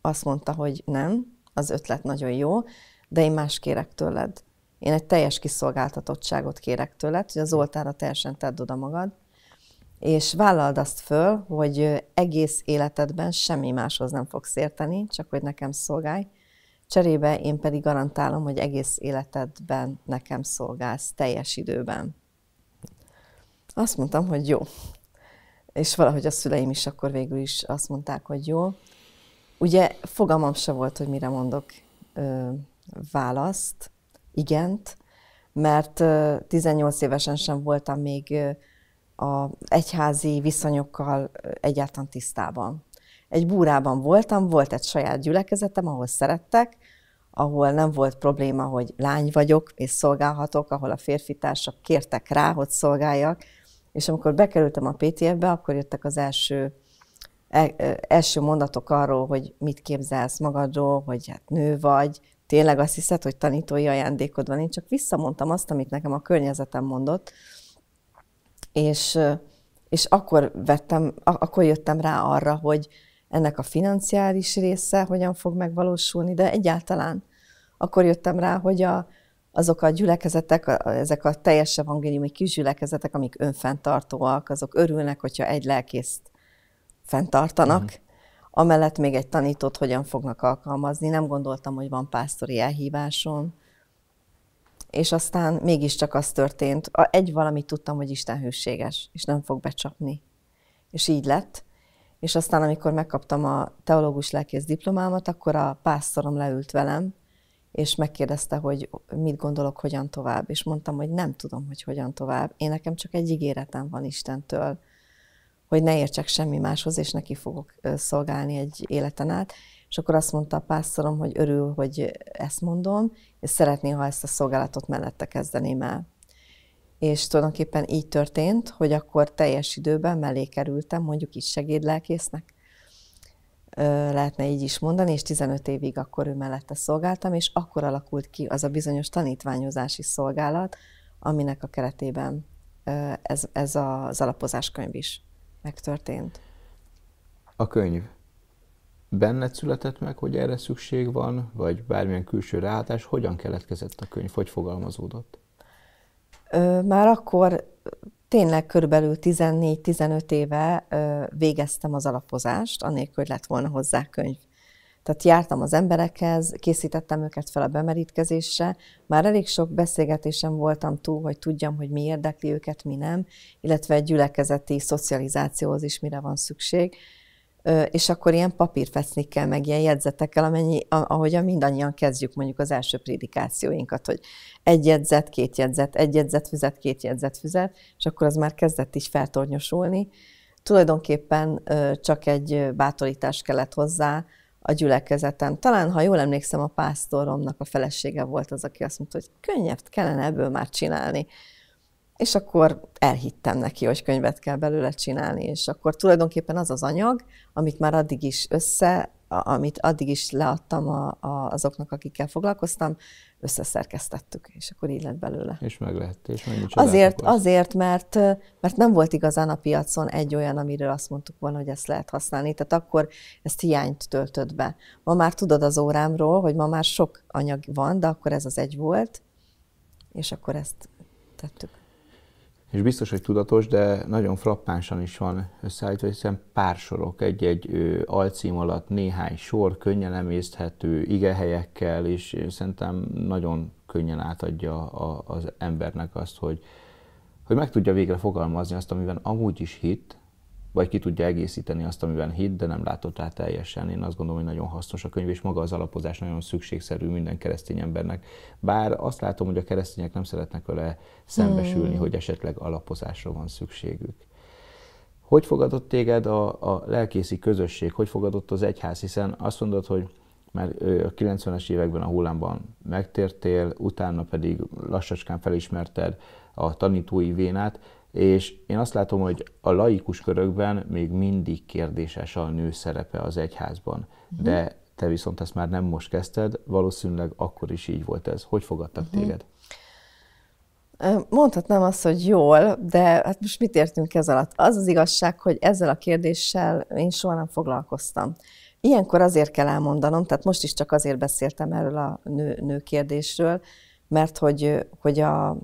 azt mondta, hogy nem, az ötlet nagyon jó, de én más kérek tőled. Én egy teljes kiszolgáltatottságot kérek tőled, hogy az oltára teljesen tedd oda magad, és vállald azt föl, hogy egész életedben semmi máshoz nem fogsz érteni, csak hogy nekem szolgálj, Cserébe én pedig garantálom, hogy egész életedben nekem szolgálsz teljes időben. Azt mondtam, hogy jó. És valahogy a szüleim is akkor végül is azt mondták, hogy jó. Ugye fogalmam se volt, hogy mire mondok ö, választ, igent, mert ö, 18 évesen sem voltam még ö, a egyházi viszonyokkal egyáltalán tisztában egy búrában voltam, volt egy saját gyülekezetem, ahol szerettek, ahol nem volt probléma, hogy lány vagyok és szolgálhatok, ahol a férfitársak kértek rá, hogy szolgáljak. És amikor bekerültem a PTF-be, akkor jöttek az első, e, e, első mondatok arról, hogy mit képzelsz magadról, hogy hát nő vagy, tényleg azt hiszed, hogy tanítói ajándékod van. Én csak visszamondtam azt, amit nekem a környezetem mondott, és, és akkor, vettem, akkor jöttem rá arra, hogy, ennek a financiális része hogyan fog megvalósulni, de egyáltalán akkor jöttem rá, hogy a, azok a gyülekezetek, a, ezek a teljes evangéliumi kisgyülekezetek, amik önfenntartóak, azok örülnek, hogyha egy lelkészt fenntartanak, mm. amellett még egy tanítót hogyan fognak alkalmazni. Nem gondoltam, hogy van pásztori elhívásom, és aztán mégiscsak az történt. Egy valamit tudtam, hogy Isten hűséges, és nem fog becsapni. És így lett és aztán, amikor megkaptam a teológus lelkész diplomámat, akkor a pásztorom leült velem, és megkérdezte, hogy mit gondolok, hogyan tovább. És mondtam, hogy nem tudom, hogy hogyan tovább. Én nekem csak egy ígéretem van Istentől, hogy ne értsek semmi máshoz, és neki fogok szolgálni egy életen át. És akkor azt mondta a pásztorom, hogy örül, hogy ezt mondom, és szeretné, ha ezt a szolgálatot mellette kezdeném el és tulajdonképpen így történt, hogy akkor teljes időben mellé kerültem, mondjuk is segédlelkésznek, lehetne így is mondani, és 15 évig akkor ő mellette szolgáltam, és akkor alakult ki az a bizonyos tanítványozási szolgálat, aminek a keretében ez, ez az alapozáskönyv is megtörtént. A könyv benned született meg, hogy erre szükség van, vagy bármilyen külső ráhatás, hogyan keletkezett a könyv, hogy fogalmazódott? Már akkor tényleg körülbelül 14-15 éve végeztem az alapozást, anélkül, hogy lett volna hozzá könyv. Tehát jártam az emberekhez, készítettem őket fel a bemerítkezésre, már elég sok beszélgetésem voltam túl, hogy tudjam, hogy mi érdekli őket, mi nem, illetve egy gyülekezeti szocializációhoz is mire van szükség és akkor ilyen papírfesznikkel, meg ilyen jegyzetekkel, amennyi, ahogyan mindannyian kezdjük mondjuk az első prédikációinkat, hogy egy jegyzet, két jegyzet, egy jegyzet füzet, két jegyzet füzet, és akkor az már kezdett is feltornyosulni. Tulajdonképpen csak egy bátorítás kellett hozzá a gyülekezeten. Talán, ha jól emlékszem, a pásztoromnak a felesége volt az, aki azt mondta, hogy könnyebb kellene ebből már csinálni és akkor elhittem neki, hogy könyvet kell belőle csinálni, és akkor tulajdonképpen az az anyag, amit már addig is össze, amit addig is leadtam a, a, azoknak, akikkel foglalkoztam, összeszerkesztettük, és akkor így lett belőle. És meg lehet, és mennyi Azért, azért mert, mert nem volt igazán a piacon egy olyan, amiről azt mondtuk volna, hogy ezt lehet használni, tehát akkor ezt hiányt töltött be. Ma már tudod az órámról, hogy ma már sok anyag van, de akkor ez az egy volt, és akkor ezt tettük és biztos, hogy tudatos, de nagyon frappánsan is van összeállítva, hiszen pár sorok egy-egy alcím alatt néhány sor, könnyen emészthető, helyekkel, és szerintem nagyon könnyen átadja a, az embernek azt, hogy, hogy meg tudja végre fogalmazni azt, amiben amúgy is hitt, vagy ki tudja egészíteni azt, amiben hit, de nem látott rá teljesen. Én azt gondolom, hogy nagyon hasznos a könyv, és maga az alapozás nagyon szükségszerű minden keresztény embernek. Bár azt látom, hogy a keresztények nem szeretnek vele szembesülni, hmm. hogy esetleg alapozásra van szükségük. Hogy fogadott téged a, a lelkészi közösség? Hogy fogadott az egyház? Hiszen azt mondod, hogy már a 90-es években a hullámban megtértél, utána pedig lassacskán felismerted a tanítói vénát és én azt látom, hogy a laikus körökben még mindig kérdéses a nő szerepe az egyházban, uh-huh. de te viszont ezt már nem most kezdted, valószínűleg akkor is így volt ez. Hogy fogadtak uh-huh. téged? Mondhatnám azt, hogy jól, de hát most mit értünk ez alatt? Az az igazság, hogy ezzel a kérdéssel én soha nem foglalkoztam. Ilyenkor azért kell elmondanom, tehát most is csak azért beszéltem erről a nő, nő kérdésről, mert hogy, hogy a,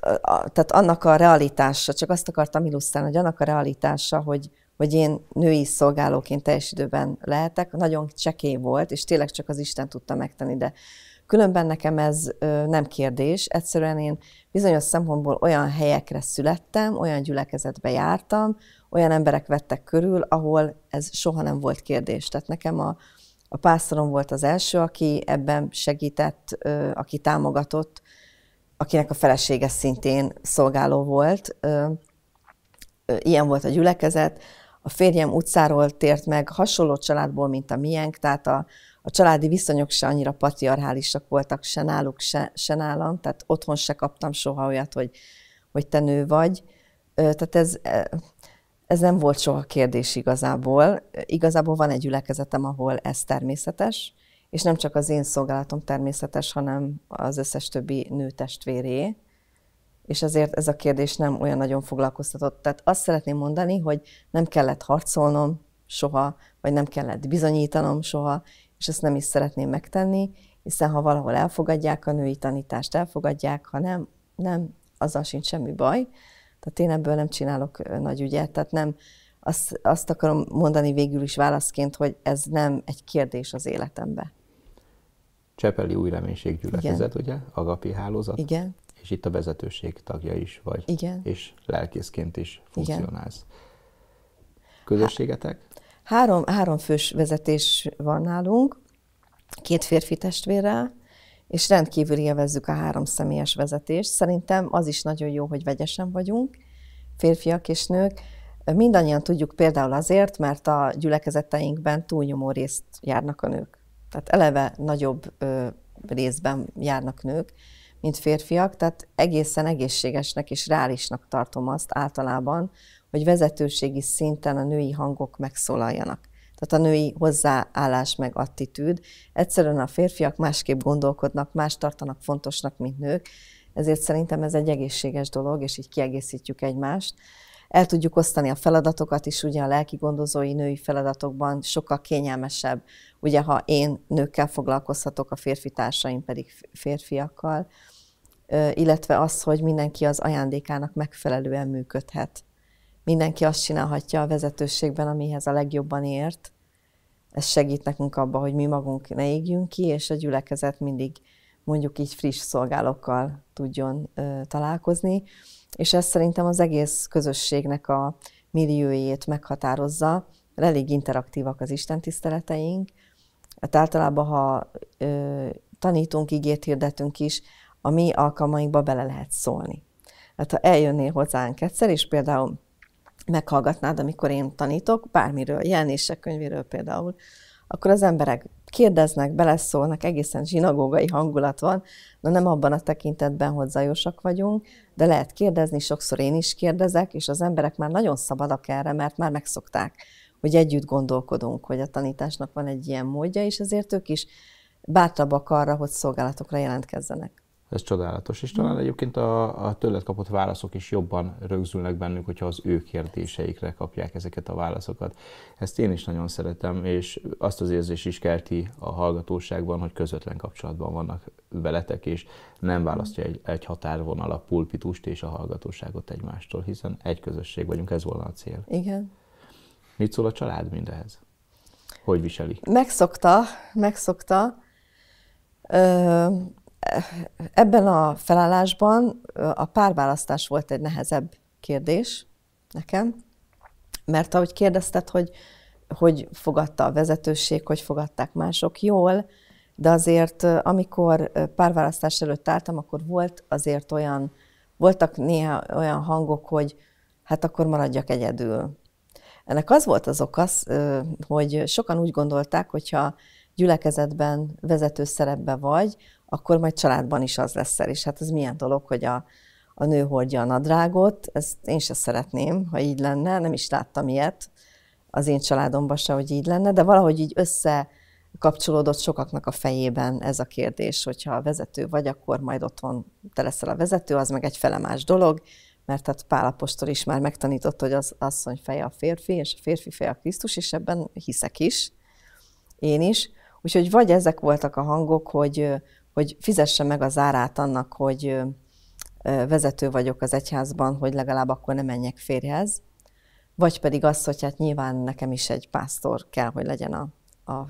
a, a, a, tehát annak a realitása, csak azt akartam illusztrálni, hogy annak a realitása, hogy, hogy én női szolgálóként teljes időben lehetek, nagyon csekély volt, és tényleg csak az Isten tudta megtenni, de különben nekem ez ö, nem kérdés, egyszerűen én bizonyos szempontból olyan helyekre születtem, olyan gyülekezetbe jártam, olyan emberek vettek körül, ahol ez soha nem volt kérdés. Tehát nekem a, a pásztorom volt az első, aki ebben segített, ö, aki támogatott, akinek a felesége szintén szolgáló volt. Ilyen volt a gyülekezet. A férjem utcáról tért meg, hasonló családból, mint a miénk, tehát a, a családi viszonyok se annyira patriarchálisak voltak, se náluk, se, se nálam, tehát otthon se kaptam soha olyat, hogy, hogy te nő vagy. Tehát ez, e, ez nem volt soha kérdés igazából. Igazából van egy gyülekezetem, ahol ez természetes, és nem csak az én szolgálatom természetes, hanem az összes többi nő testvéré, és ezért ez a kérdés nem olyan nagyon foglalkoztatott. Tehát azt szeretném mondani, hogy nem kellett harcolnom soha, vagy nem kellett bizonyítanom soha, és ezt nem is szeretném megtenni, hiszen ha valahol elfogadják a női tanítást, elfogadják, ha nem, nem, azzal sincs semmi baj. Tehát én ebből nem csinálok nagy ügyet, tehát nem, azt, azt akarom mondani végül is válaszként, hogy ez nem egy kérdés az életemben. Csepeli Új Reménység gyülekezet, ugye? Agapi hálózat. Igen. És itt a vezetőség tagja is vagy. Igen. És lelkészként is funkcionálsz. Igen. Közösségetek? Három, három fős vezetés van nálunk, két férfi testvérrel, és rendkívül élvezzük a három személyes vezetést. Szerintem az is nagyon jó, hogy vegyesen vagyunk, férfiak és nők. Mindannyian tudjuk például azért, mert a gyülekezeteinkben túlnyomó részt járnak a nők. Tehát eleve nagyobb ö, részben járnak nők, mint férfiak, tehát egészen egészségesnek és reálisnak tartom azt általában, hogy vezetőségi szinten a női hangok megszólaljanak. Tehát a női hozzáállás meg attitűd. Egyszerűen a férfiak másképp gondolkodnak, más tartanak fontosnak, mint nők, ezért szerintem ez egy egészséges dolog, és így kiegészítjük egymást. El tudjuk osztani a feladatokat is, ugye a lelki gondozói női feladatokban sokkal kényelmesebb, ugye ha én nőkkel foglalkozhatok, a férfi társaim pedig férfiakkal, illetve az, hogy mindenki az ajándékának megfelelően működhet. Mindenki azt csinálhatja a vezetőségben, amihez a legjobban ért. Ez segít nekünk abba, hogy mi magunk ne égjünk ki, és a gyülekezet mindig mondjuk így friss szolgálókkal tudjon ö, találkozni. És ez szerintem az egész közösségnek a milliójét meghatározza. Elég interaktívak az istentiszteleteink. Hát általában, ha ö, tanítunk, igét hirdetünk is, a mi alkalmainkba bele lehet szólni. Hát ha eljönnél hozzánk egyszer, és például meghallgatnád, amikor én tanítok, bármiről, jelenések könyvéről például, akkor az emberek kérdeznek, beleszólnak, egészen zsinagógai hangulat van, de nem abban a tekintetben, hogy zajosak vagyunk, de lehet kérdezni, sokszor én is kérdezek, és az emberek már nagyon szabadak erre, mert már megszokták, hogy együtt gondolkodunk, hogy a tanításnak van egy ilyen módja, és ezért ők is bátrabbak arra, hogy szolgálatokra jelentkezzenek. Ez csodálatos, és talán mm. egyébként a, a tőled kapott válaszok is jobban rögzülnek bennünk, hogyha az ő kérdéseikre kapják ezeket a válaszokat. Ezt én is nagyon szeretem, és azt az érzés is kelti a hallgatóságban, hogy közvetlen kapcsolatban vannak veletek, és nem választja egy, egy határvonal a pulpitust és a hallgatóságot egymástól, hiszen egy közösség vagyunk, ez volna a cél. Igen. Mit szól a család mindehez? Hogy viseli? Megszokta, megszokta. Ö- Ebben a felállásban a párválasztás volt egy nehezebb kérdés nekem, mert ahogy kérdezted, hogy hogy fogadta a vezetőség, hogy fogadták mások jól, de azért amikor párválasztás előtt álltam, akkor volt azért olyan, voltak néha olyan hangok, hogy hát akkor maradjak egyedül. Ennek az volt az oka, hogy sokan úgy gondolták, hogyha gyülekezetben vezető szerepben vagy, akkor majd családban is az leszel. És hát ez milyen dolog, hogy a, a nő hordja a nadrágot, ezt én se szeretném, ha így lenne, nem is láttam ilyet az én családomban se, hogy így lenne, de valahogy így össze kapcsolódott sokaknak a fejében ez a kérdés, hogyha a vezető vagy, akkor majd otthon te leszel a vezető, az meg egy felemás dolog, mert hát Pálapostól is már megtanított, hogy az asszony feje a férfi, és a férfi feje a Krisztus, és ebben hiszek is, én is. Úgyhogy vagy ezek voltak a hangok, hogy, hogy fizesse meg az árát annak, hogy vezető vagyok az egyházban, hogy legalább akkor ne menjek férjhez, vagy pedig az, hogy hát nyilván nekem is egy pásztor kell, hogy legyen a, a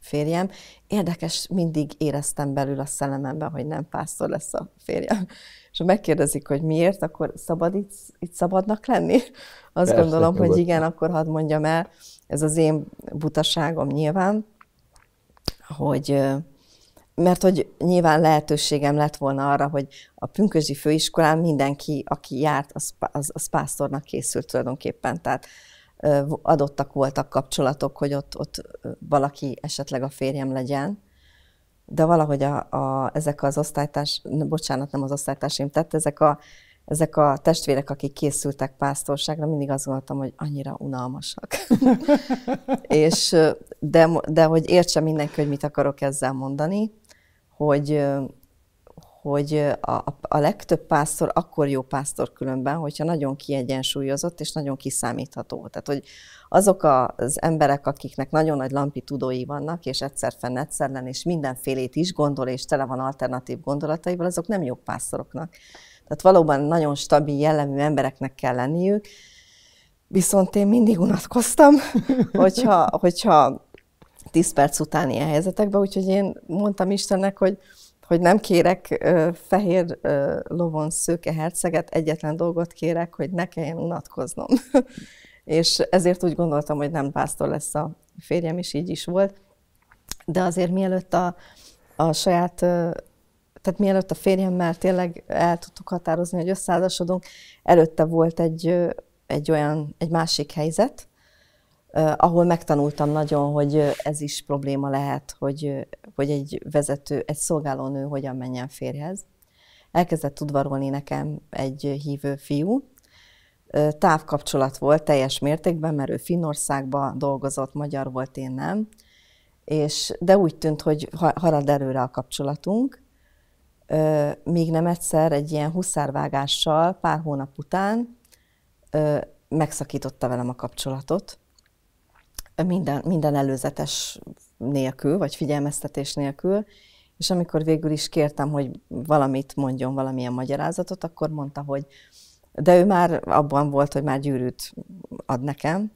férjem. Érdekes, mindig éreztem belül a szellememben, hogy nem pásztor lesz a férjem. És ha megkérdezik, hogy miért, akkor szabad itt, itt szabadnak lenni? Azt Persze, gondolom, nyugodtan. hogy igen, akkor hadd mondjam el, ez az én butaságom nyilván, hogy mert hogy nyilván lehetőségem lett volna arra, hogy a pünkösdi főiskolán mindenki, aki járt, az, az, az pásztornak készült tulajdonképpen. Tehát adottak voltak kapcsolatok, hogy ott, ott valaki esetleg a férjem legyen, de valahogy a, a, ezek az osztálytárs, bocsánat, nem az osztálytársaim, tehát ezek a, ezek a testvérek, akik készültek pásztorságra, mindig azt gondoltam, hogy annyira unalmasak. és, de, de hogy értse mindenki, hogy mit akarok ezzel mondani, hogy, hogy a, a legtöbb pásztor akkor jó pásztor különben, hogyha nagyon kiegyensúlyozott és nagyon kiszámítható. Tehát, hogy azok az emberek, akiknek nagyon nagy lampi tudói vannak, és egyszer fenn, egyszer lenn, és mindenfélét is gondol, és tele van alternatív gondolataival, azok nem jó pásztoroknak. Tehát valóban nagyon stabil jellemű embereknek kell lenniük, Viszont én mindig unatkoztam, hogyha, hogyha 10 perc után ilyen helyzetekben, úgyhogy én mondtam Istennek, hogy hogy nem kérek ö, fehér ö, lovon szőke herceget, egyetlen dolgot kérek, hogy ne kelljen unatkoznom. és ezért úgy gondoltam, hogy nem pásztor lesz a férjem, és így is volt. De azért mielőtt a, a saját, ö, tehát mielőtt a férjemmel tényleg el tudtuk határozni, hogy összeházasodunk, előtte volt egy, ö, egy olyan, egy másik helyzet, ahol megtanultam nagyon, hogy ez is probléma lehet, hogy, hogy egy vezető, egy szolgálónő hogyan menjen férjhez. Elkezdett tudvarolni nekem egy hívő fiú, távkapcsolat volt teljes mértékben, mert ő Finnországban dolgozott, magyar volt, én nem. És, de úgy tűnt, hogy harad előre a kapcsolatunk. még nem egyszer egy ilyen huszárvágással pár hónap után megszakította velem a kapcsolatot minden, minden előzetes nélkül, vagy figyelmeztetés nélkül, és amikor végül is kértem, hogy valamit mondjon, valamilyen magyarázatot, akkor mondta, hogy de ő már abban volt, hogy már gyűrűt ad nekem,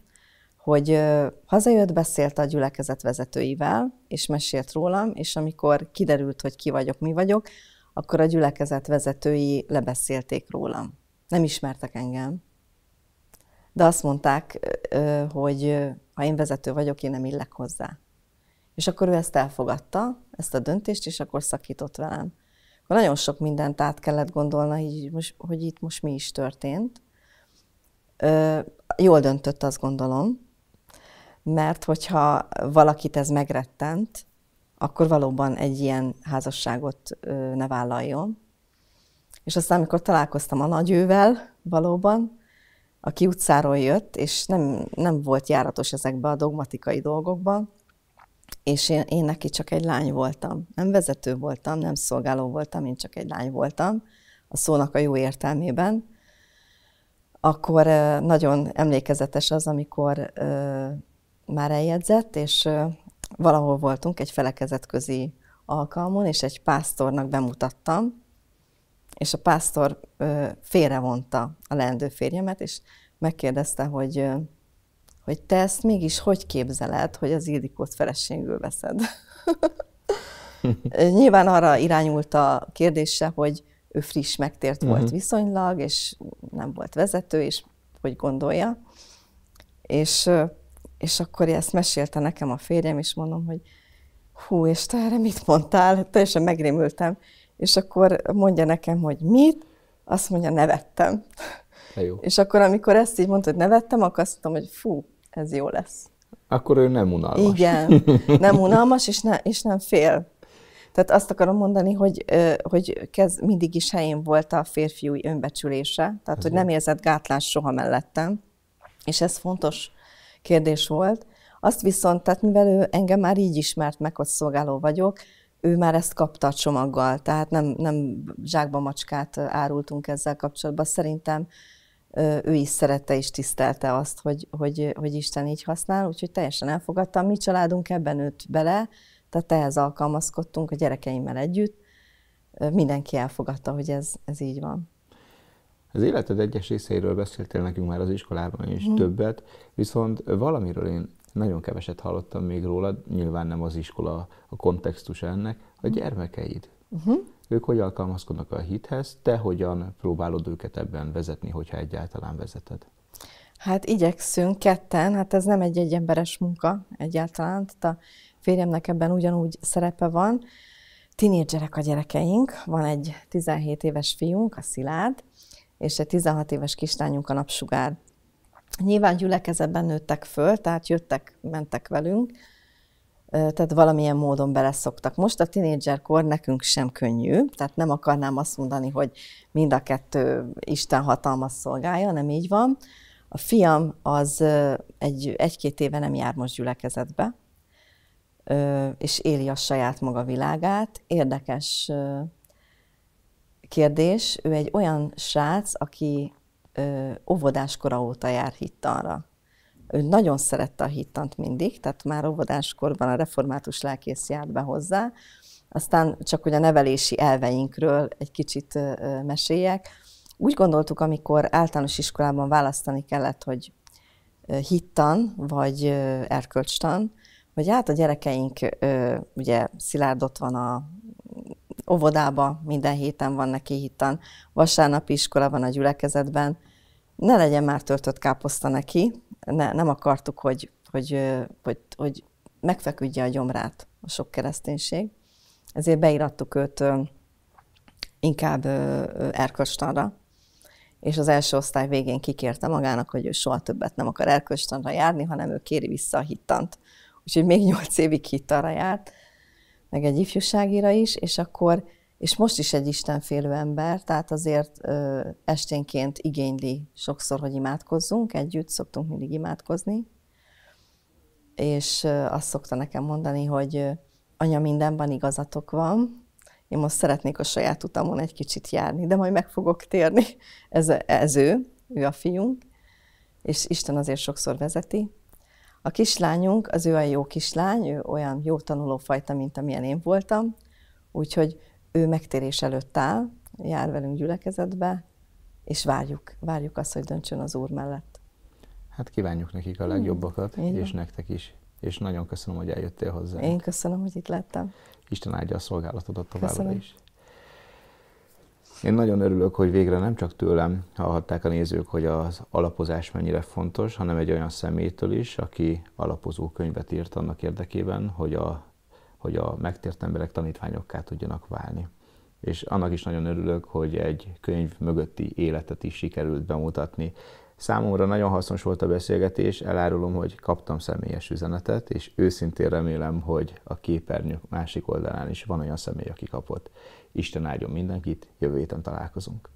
hogy hazajött, beszélt a gyülekezet vezetőivel, és mesélt rólam, és amikor kiderült, hogy ki vagyok, mi vagyok, akkor a gyülekezet vezetői lebeszélték rólam. Nem ismertek engem, de azt mondták, hogy ha én vezető vagyok, én nem illek hozzá. És akkor ő ezt elfogadta, ezt a döntést, és akkor szakított velem. Akkor nagyon sok mindent át kellett gondolna, most, hogy itt most mi is történt. Jól döntött, azt gondolom, mert hogyha valakit ez megrettent, akkor valóban egy ilyen házasságot ne vállaljon. És aztán, amikor találkoztam a nagyővel, valóban, aki utcáról jött, és nem, nem volt járatos ezekbe a dogmatikai dolgokba, és én, én neki csak egy lány voltam. Nem vezető voltam, nem szolgáló voltam, én csak egy lány voltam, a szónak a jó értelmében. Akkor nagyon emlékezetes az, amikor már eljegyzett, és valahol voltunk egy felekezetközi alkalmon, és egy pásztornak bemutattam, és a pásztor félrevonta a leendő férjemet, és megkérdezte, hogy, hogy te ezt mégis hogy képzeled, hogy az Ildikót feleségül veszed? Nyilván arra irányult a kérdése, hogy ő friss megtért volt uh-huh. viszonylag, és nem volt vezető, és hogy gondolja. És, és akkor ezt mesélte nekem a férjem, és mondom, hogy hú, és te erre mit mondtál? Teljesen megrémültem és akkor mondja nekem, hogy mit, azt mondja, nevettem. E, jó. És akkor, amikor ezt így mondta, hogy nevettem, akkor azt mondtam, hogy fú, ez jó lesz. Akkor ő nem unalmas. Igen, nem unalmas, és, ne, és nem fél. Tehát azt akarom mondani, hogy, hogy kez, mindig is helyén volt a férfiúi önbecsülése, tehát hogy nem érzett gátlás soha mellettem, és ez fontos kérdés volt. Azt viszont, tehát mivel ő engem már így ismert meg, hogy szolgáló vagyok, ő már ezt kapta a csomaggal, tehát nem, nem zsákba macskát árultunk ezzel kapcsolatban. Szerintem ő is szerette és tisztelte azt, hogy, hogy, hogy Isten így használ, úgyhogy teljesen elfogadtam. Mi családunk ebben nőtt bele, tehát ehhez alkalmazkodtunk a gyerekeimmel együtt. Mindenki elfogadta, hogy ez, ez így van. Az életed egyes részeiről beszéltél nekünk már az iskolában is hmm. többet, viszont valamiről én nagyon keveset hallottam még róla, nyilván nem az iskola a kontextus ennek, a mhm. gyermekeid. Uh-huh. Ők hogy alkalmazkodnak a hithez, te hogyan próbálod őket ebben vezetni, hogyha egyáltalán vezeted? Hát igyekszünk ketten, hát ez nem egy egyemberes munka egyáltalán, tehát a férjemnek ebben ugyanúgy szerepe van. Tinédzserek a gyerekeink, van egy 17 éves fiunk, a Szilárd, és egy 16 éves kislányunk a napsugár. Nyilván gyülekezetben nőttek föl, tehát jöttek, mentek velünk, tehát valamilyen módon beleszoktak. Most a tinédzserkor nekünk sem könnyű, tehát nem akarnám azt mondani, hogy mind a kettő Isten hatalmas szolgálja, nem így van. A fiam az egy, egy-két éve nem jár most gyülekezetbe, és éli a saját maga világát. Érdekes kérdés, ő egy olyan srác, aki óvodáskora óta jár hittanra. Ő nagyon szerette a hittant mindig, tehát már óvodáskorban a református lelkész járt be hozzá. Aztán csak hogy a nevelési elveinkről egy kicsit meséljek. Úgy gondoltuk, amikor általános iskolában választani kellett, hogy hittan vagy erkölcstan, hogy hát a gyerekeink, ugye Szilárd ott van a óvodába, minden héten van neki hittan, vasárnap iskola van a gyülekezetben. Ne legyen már töltött káposzta neki, ne, nem akartuk, hogy, hogy, hogy, hogy megfeküdje a gyomrát a sok kereszténység. Ezért beirattuk őt inkább erköstanra, és az első osztály végén kikérte magának, hogy ő soha többet nem akar erköstanra járni, hanem ő kéri vissza a hittant. Úgyhogy még nyolc évig hittanra járt, meg egy ifjúságira is, és akkor, és most is egy istenfélő ember, tehát azért ö, esténként igényli sokszor, hogy imádkozzunk, együtt szoktunk mindig imádkozni, és ö, azt szokta nekem mondani, hogy ö, anya, mindenben igazatok van, én most szeretnék a saját utamon egy kicsit járni, de majd meg fogok térni. Ez, ez ő, ő a fiunk, és Isten azért sokszor vezeti. A kislányunk, az ő a jó kislány, ő olyan jó tanulófajta, mint amilyen én voltam, úgyhogy ő megtérés előtt áll, jár velünk gyülekezetbe, és várjuk, várjuk azt, hogy döntsön az Úr mellett. Hát kívánjuk nekik a legjobbakat, mm. és nektek is. És nagyon köszönöm, hogy eljöttél hozzá. Én köszönöm, hogy itt lettem. Isten áldja a szolgálatodat továbbra is. Én nagyon örülök, hogy végre nem csak tőlem hallhatták a nézők, hogy az alapozás mennyire fontos, hanem egy olyan személytől is, aki alapozó könyvet írt annak érdekében, hogy a, hogy a megtért emberek tanítványokká tudjanak válni. És annak is nagyon örülök, hogy egy könyv mögötti életet is sikerült bemutatni. Számomra nagyon hasznos volt a beszélgetés, elárulom, hogy kaptam személyes üzenetet, és őszintén remélem, hogy a képernyő másik oldalán is van olyan személy, aki kapott. Isten áldjon mindenkit, jövő héten találkozunk.